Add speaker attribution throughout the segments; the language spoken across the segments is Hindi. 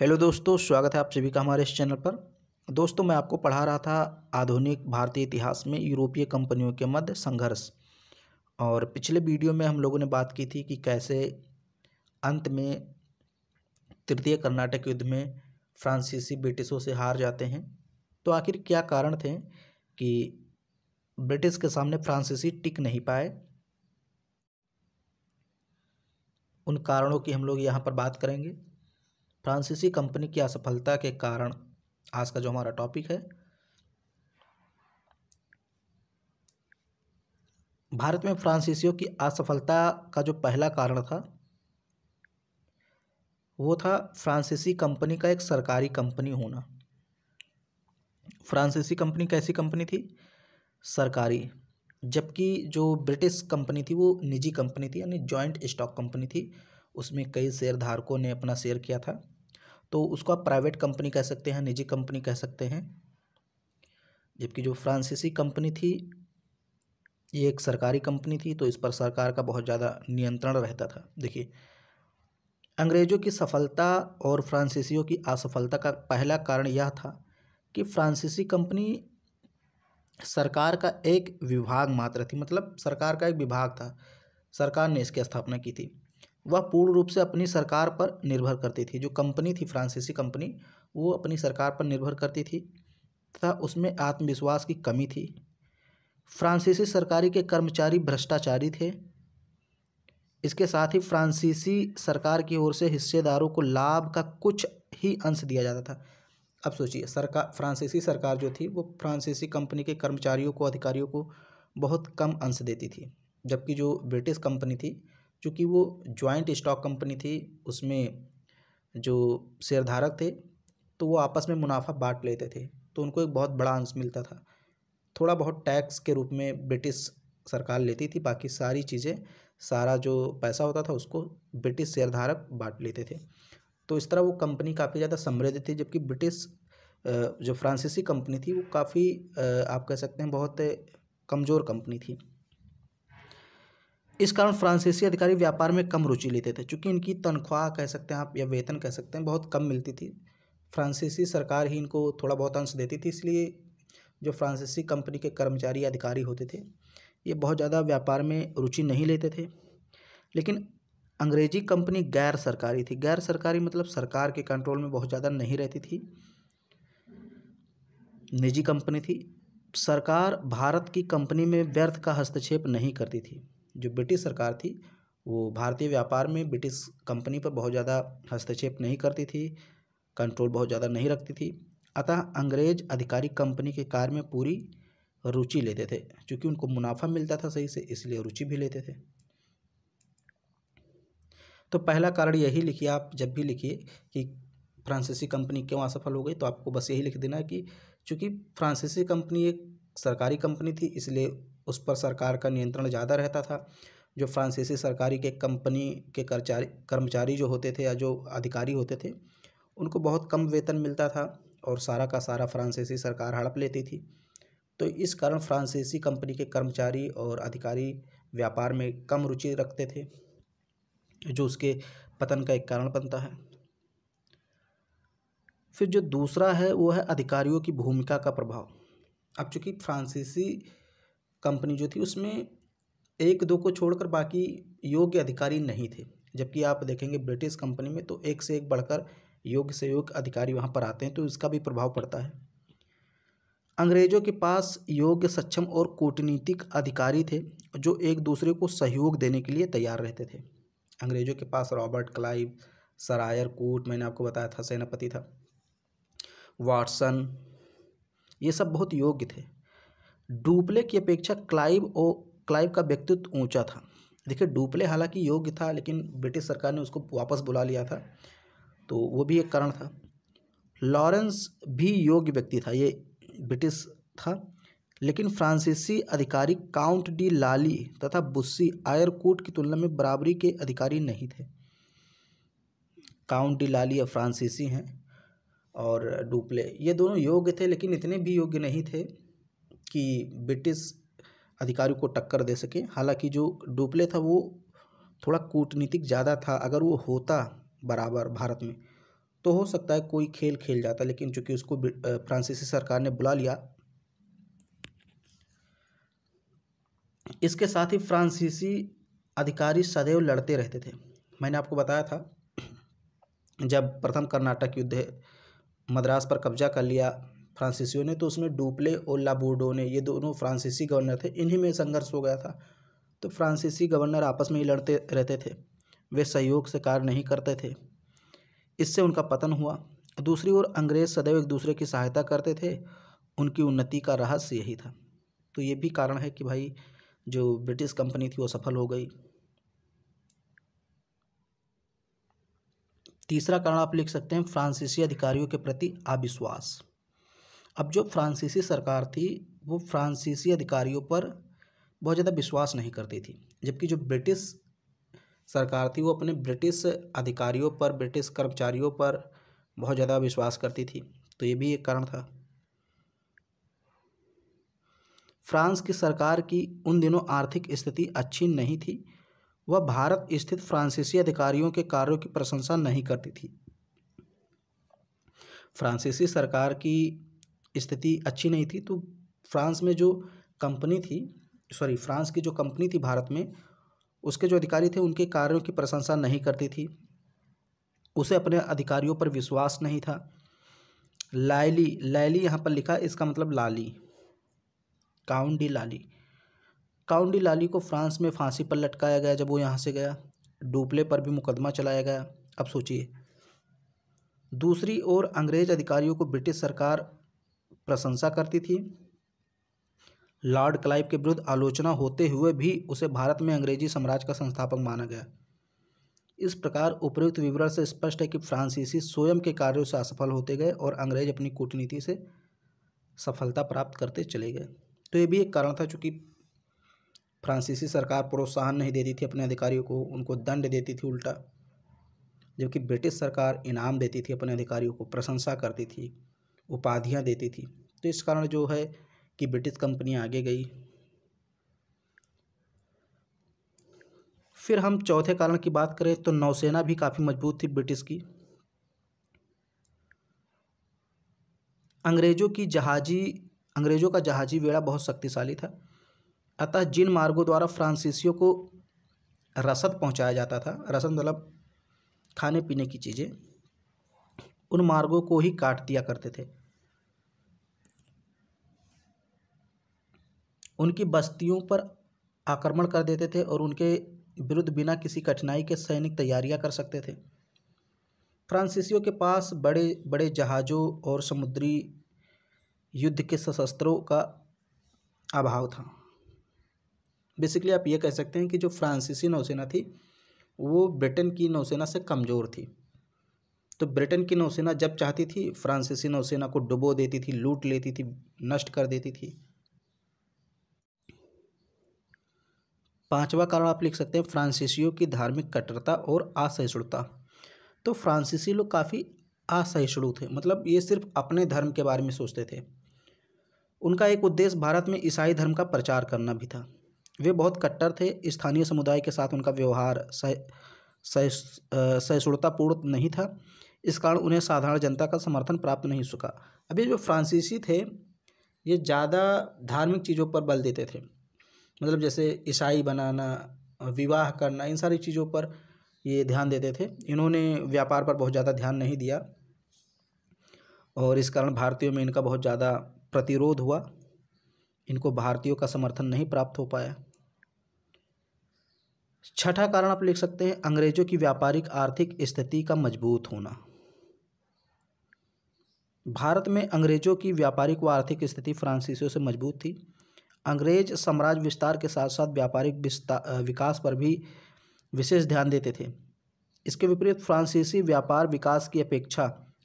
Speaker 1: हेलो दोस्तों स्वागत है आप सभी का हमारे इस चैनल पर दोस्तों मैं आपको पढ़ा रहा था आधुनिक भारतीय इतिहास में यूरोपीय कंपनियों के मध्य संघर्ष और पिछले वीडियो में हम लोगों ने बात की थी कि कैसे अंत में तृतीय कर्नाटक युद्ध में फ्रांसीसी ब्रिटिशों से हार जाते हैं तो आखिर क्या कारण थे कि ब्रिटिश के सामने फ्रांसीसी टिक नहीं पाए उन कारणों की हम लोग यहाँ पर बात करेंगे फ्रांसीसी कंपनी की असफलता के कारण आज का जो हमारा टॉपिक है भारत में फ्रांसीसियों की असफलता का जो पहला कारण था वो था फ्रांसीसी कंपनी का एक सरकारी कंपनी होना फ्रांसीसी कंपनी कैसी कंपनी थी सरकारी जबकि जो ब्रिटिश कंपनी थी वो निजी कंपनी थी यानी जॉइंट स्टॉक कंपनी थी उसमें कई शेयर धारकों ने अपना शेयर किया था तो उसको आप प्राइवेट कंपनी कह सकते हैं निजी कंपनी कह सकते हैं जबकि जो फ्रांसीसी कंपनी थी ये एक सरकारी कंपनी थी तो इस पर सरकार का बहुत ज़्यादा नियंत्रण रहता था देखिए अंग्रेज़ों की सफलता और फ्रांसीसियों की असफलता का पहला कारण यह था कि फ्रांसीसी कंपनी सरकार का एक विभाग मात्र थी मतलब सरकार का एक विभाग था सरकार ने इसकी स्थापना की थी वह पूर्ण रूप से अपनी सरकार पर निर्भर करती थी जो कंपनी थी फ्रांसीसी कंपनी वो अपनी सरकार पर निर्भर करती थी तथा उसमें आत्मविश्वास की कमी थी फ्रांसीसी सरकारी के कर्मचारी भ्रष्टाचारी थे इसके साथ ही फ्रांसीसी सरकार की ओर से हिस्सेदारों को लाभ का कुछ ही अंश दिया जाता था अब सोचिए सरकार फ्रांसीसी सरकार जो थी वो फ्रांसीसी कंपनी के कर्मचारियों को अधिकारियों को बहुत कम अंश देती थी जबकि जो ब्रिटिश कंपनी थी चूँकि वो ज्वाइंट स्टॉक कंपनी थी उसमें जो शेयरधारक थे तो वो आपस में मुनाफा बांट लेते थे तो उनको एक बहुत बड़ा अंश मिलता था थोड़ा बहुत टैक्स के रूप में ब्रिटिश सरकार लेती थी बाकी सारी चीज़ें सारा जो पैसा होता था उसको ब्रिटिश शेयरधारक बांट लेते थे तो इस तरह वो कंपनी काफ़ी ज़्यादा समृद्ध थी जबकि ब्रिटिश जो फ्रांसीसी कंपनी थी वो काफ़ी आप कह सकते हैं बहुत कमज़ोर कंपनी थी इस कारण फ्रांसीसी अधिकारी व्यापार में कम रुचि लेते थे चूँकि इनकी तनख्वाह कह सकते हैं आप या वेतन कह सकते हैं बहुत कम मिलती थी फ्रांसीसी सरकार ही इनको थोड़ा बहुत अंश देती थी इसलिए जो फ्रांसीसी कंपनी के कर्मचारी अधिकारी होते थे ये बहुत ज़्यादा व्यापार में रुचि नहीं लेते थे लेकिन अंग्रेजी कंपनी गैर सरकारी थी गैर सरकारी मतलब सरकार के कंट्रोल में बहुत ज़्यादा नहीं रहती थी निजी कंपनी थी सरकार भारत की कंपनी में व्यर्थ का हस्तक्षेप नहीं करती थी जो ब्रिटिश सरकार थी वो भारतीय व्यापार में ब्रिटिश कंपनी पर बहुत ज़्यादा हस्तक्षेप नहीं करती थी कंट्रोल बहुत ज़्यादा नहीं रखती थी अतः अंग्रेज अधिकारी कंपनी के कार्य में पूरी रुचि लेते थे क्योंकि उनको मुनाफा मिलता था सही से इसलिए रुचि भी लेते थे तो पहला कारण यही लिखिए आप जब भी लिखिए कि फ्रांसीसी कंपनी क्यों असफल हो गई तो आपको बस यही लिख देना है कि चूँकि फ्रांसीसी कंपनी एक सरकारी कंपनी थी इसलिए उस पर सरकार का नियंत्रण ज़्यादा रहता था जो फ्रांसीसी सरकारी के कंपनी के कर्मचारी कर्मचारी जो होते थे या जो अधिकारी होते थे उनको बहुत कम वेतन मिलता था और सारा का सारा फ्रांसीसी सरकार हड़प लेती थी तो इस कारण फ्रांसीसी कंपनी के कर्मचारी और अधिकारी व्यापार में कम रुचि रखते थे जो उसके पतन का एक कारण बनता है फिर जो दूसरा है वो है अधिकारियों की भूमिका का प्रभाव अब चूँकि फ्रांसीसी कंपनी जो थी उसमें एक दो को छोड़कर बाकी योग्य अधिकारी नहीं थे जबकि आप देखेंगे ब्रिटिश कंपनी में तो एक से एक बढ़कर योग्य से योग्य अधिकारी वहाँ पर आते हैं तो इसका भी प्रभाव पड़ता है अंग्रेजों के पास योग्य सक्षम और कूटनीतिक अधिकारी थे जो एक दूसरे को सहयोग देने के लिए तैयार रहते थे अंग्रेजों के पास रॉबर्ट क्लाइव सरायर कोट मैंने आपको बताया था सेनापति था वाटसन ये सब बहुत योग्य थे डुप्ले की अपेक्षा क्लाइव ओ क्लाइव का व्यक्तित्व ऊंचा था देखिए डुप्ले हालांकि योग्य था लेकिन ब्रिटिश सरकार ने उसको वापस बुला लिया था तो वो भी एक कारण था लॉरेंस भी योग्य व्यक्ति था ये ब्रिटिश था लेकिन फ्रांसीसी अधिकारी काउंट डी लाली तथा बुस्सी आयरकूट की तुलना में बराबरी के अधिकारी नहीं थे काउंट डी लाली और फ्रांसीसी हैं और डुप्ले ये दोनों योग्य थे लेकिन इतने भी योग्य नहीं थे कि ब्रिटिश अधिकारी को टक्कर दे सके हालांकि जो डुप्ले था वो थोड़ा कूटनीतिक ज़्यादा था अगर वो होता बराबर भारत में तो हो सकता है कोई खेल खेल जाता लेकिन चूंकि उसको फ्रांसीसी सरकार ने बुला लिया इसके साथ ही फ्रांसीसी अधिकारी सदैव लड़ते रहते थे मैंने आपको बताया था जब प्रथम कर्नाटक युद्ध मद्रास पर कब्जा कर लिया फ्रांसीसियों ने तो उसमें डुप्ले और लाबोडो ने ये दोनों फ्रांसीसी गवर्नर थे इन्हीं में संघर्ष हो गया था तो फ्रांसीसी गवर्नर आपस में ही लड़ते रहते थे वे सहयोग से कार्य नहीं करते थे इससे उनका पतन हुआ दूसरी ओर अंग्रेज सदैव एक दूसरे की सहायता करते थे उनकी उन्नति का रहस्य यही था तो ये भी कारण है कि भाई जो ब्रिटिश कंपनी थी वो सफल हो गई तीसरा कारण आप लिख सकते हैं फ्रांसीसी अधिकारियों के प्रति अविश्वास अब जो फ्रांसीसी सरकार थी वो फ्रांसीसी अधिकारियों पर बहुत ज़्यादा विश्वास नहीं करती थी जबकि जो ब्रिटिश सरकार थी वो अपने ब्रिटिश अधिकारियों पर ब्रिटिश कर्मचारियों पर बहुत ज़्यादा विश्वास करती थी तो ये भी एक कारण था फ्रांस की सरकार की उन दिनों आर्थिक स्थिति अच्छी नहीं थी वह भारत स्थित फ्रांसीसी अधिकारियों के कार्यों की प्रशंसा नहीं करती थी फ्रांसीसी सरकार की स्थिति अच्छी नहीं थी तो फ्रांस में जो कंपनी थी सॉरी फ्रांस की जो कंपनी थी भारत में उसके जो अधिकारी थे उनके कार्यों की प्रशंसा नहीं करती थी उसे अपने अधिकारियों पर विश्वास नहीं था लाइली लाइली यहाँ पर लिखा इसका मतलब लाली काउंडी लाली काउंडी लाली को फ्रांस में फांसी पर लटकाया गया जब वो यहाँ से गया डुप्ले पर भी मुकदमा चलाया गया अब सोचिए दूसरी ओर अंग्रेज अधिकारियों को ब्रिटिश सरकार प्रशंसा करती थी लॉर्ड क्लाइव के विरुद्ध आलोचना होते हुए भी उसे भारत में अंग्रेजी साम्राज्य का संस्थापक माना गया इस प्रकार उपयुक्त विवरण से स्पष्ट है कि फ्रांसीसी स्वयं के कार्यों से असफल होते गए और अंग्रेज अपनी कूटनीति से सफलता प्राप्त करते चले गए तो ये भी एक कारण था चूँकि फ्रांसीसी सरकार प्रोत्साहन नहीं देती थी अपने अधिकारियों को उनको दंड देती थी उल्टा जबकि ब्रिटिश सरकार इनाम देती थी अपने अधिकारियों को प्रशंसा करती थी उपाधियाँ देती थी तो इस कारण जो है कि ब्रिटिश कंपनी आगे गई फिर हम चौथे कारण की बात करें तो नौसेना भी काफ़ी मजबूत थी ब्रिटिश की अंग्रेज़ों की जहाजी अंग्रेज़ों का जहाजी बेड़ा बहुत शक्तिशाली था अतः जिन मार्गों द्वारा फ्रांसीसियों को रसद पहुंचाया जाता था रसद मतलब खाने पीने की चीज़ें उन मार्गों को ही काट दिया करते थे उनकी बस्तियों पर आक्रमण कर देते थे और उनके विरुद्ध बिना किसी कठिनाई के सैनिक तैयारियां कर सकते थे फ्रांसीसियों के पास बड़े बड़े जहाज़ों और समुद्री युद्ध के सशस्त्रों का अभाव था बेसिकली आप ये कह सकते हैं कि जो फ्रांसीसी नौसेना थी वो ब्रिटेन की नौसेना से कमज़ोर थी तो ब्रिटेन की नौसेना जब चाहती थी फ्रांसीसी नौसेना को डुबो देती थी लूट लेती थी नष्ट कर देती थी पांचवा कारण आप लिख सकते हैं फ्रांसीसियों की धार्मिक कट्टरता और असहिष्णुता तो फ्रांसीसी लोग काफ़ी असहिष्णु थे मतलब ये सिर्फ अपने धर्म के बारे में सोचते थे उनका एक उद्देश्य भारत में ईसाई धर्म का प्रचार करना भी था वे बहुत कट्टर थे स्थानीय समुदाय के साथ उनका व्यवहार सहिष्णुतापूर्ण नहीं था इस कारण उन्हें साधारण जनता का समर्थन प्राप्त नहीं सका अभी जो फ्रांसीसी थे ये ज़्यादा धार्मिक चीज़ों पर बल देते थे मतलब जैसे ईसाई बनाना विवाह करना इन सारी चीज़ों पर ये ध्यान देते थे इन्होंने व्यापार पर बहुत ज़्यादा ध्यान नहीं दिया और इस कारण भारतीयों में इनका बहुत ज़्यादा प्रतिरोध हुआ इनको भारतीयों का समर्थन नहीं प्राप्त हो पाया छठा कारण आप लिख सकते हैं अंग्रेज़ों की व्यापारिक आर्थिक स्थिति का मजबूत होना भारत में अंग्रेज़ों की व्यापारिक व आर्थिक स्थिति फ्रांसीसियों से मजबूत थी अंग्रेज साम्राज्य विस्तार के साथ साथ व्यापारिक विकास पर भी विशेष ध्यान देते थे इसके विपरीत फ्रांसीसी व्यापार विकास की अपेक्षा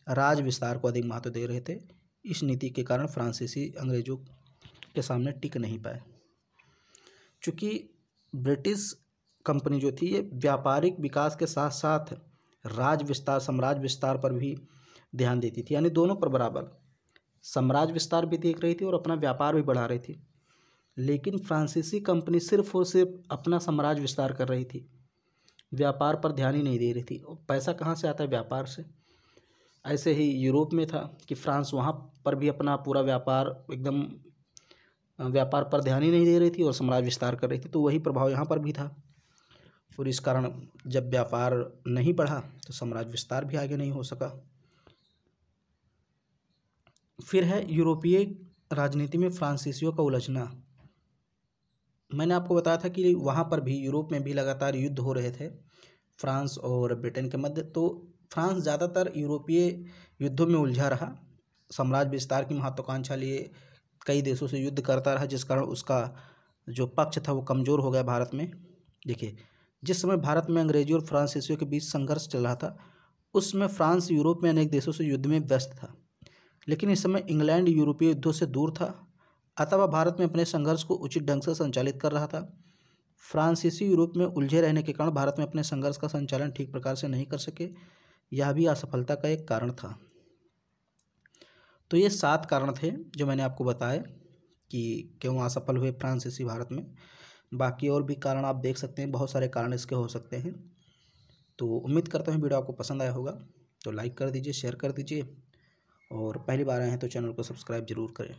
Speaker 1: राज विस्तार को अधिक महत्व दे रहे थे इस नीति के कारण फ्रांसीसी अंग्रेजों के सामने टिक नहीं पाए चूँकि ब्रिटिश कंपनी जो थी ये व्यापारिक विकास के साथ साथ राज विस्तार साम्राज्य विस्तार पर भी ध्यान देती थी यानी दोनों पर बराबर साम्राज्य विस्तार भी देख रही थी और अपना व्यापार भी बढ़ा रही थी लेकिन फ्रांसीसी कंपनी सिर्फ और सिर्फ अपना साम्राज्य विस्तार कर रही थी व्यापार पर ध्यान ही नहीं दे रही थी पैसा कहाँ से आता है व्यापार से ऐसे ही यूरोप में था कि फ्रांस वहाँ पर भी अपना पूरा व्यापार एकदम व्यापार पर ध्यान ही नहीं दे रही थी और साम्राज्य विस्तार कर रही थी तो वही प्रभाव यहाँ पर भी था और इस कारण जब व्यापार नहीं बढ़ा तो साम्राज्य विस्तार भी आगे नहीं हो सका फिर है यूरोपीय राजनीति में फ्रांसीसियों का उलझना मैंने आपको बताया था कि वहाँ पर भी यूरोप में भी लगातार युद्ध हो रहे थे फ्रांस और ब्रिटेन के मध्य तो फ्रांस ज़्यादातर यूरोपीय युद्धों में उलझा रहा साम्राज्य विस्तार की महत्वाकांक्षा लिए कई देशों से युद्ध करता रहा जिस कारण उसका जो पक्ष था वो कमज़ोर हो गया भारत में देखिए जिस समय भारत में अंग्रेजी और फ्रांसीसियों के बीच संघर्ष चल रहा था उस समय फ्रांस यूरोप में अनेक देशों से युद्ध में व्यस्त था लेकिन इस समय इंग्लैंड यूरोपीय युद्धों से दूर था अतः वह भारत में अपने संघर्ष को उचित ढंग से संचालित कर रहा था फ्रांसीसी यूरोप में उलझे रहने के कारण भारत में अपने संघर्ष का संचालन ठीक प्रकार से नहीं कर सके यह भी असफलता का एक कारण था तो ये सात कारण थे जो मैंने आपको बताए कि क्यों असफल हुए फ्रांसीसी भारत में बाकी और भी कारण आप देख सकते हैं बहुत सारे कारण इसके हो सकते हैं तो उम्मीद करता हूँ वीडियो आपको पसंद आया होगा तो लाइक कर दीजिए शेयर कर दीजिए और पहली बार आए हैं तो चैनल को सब्सक्राइब जरूर करें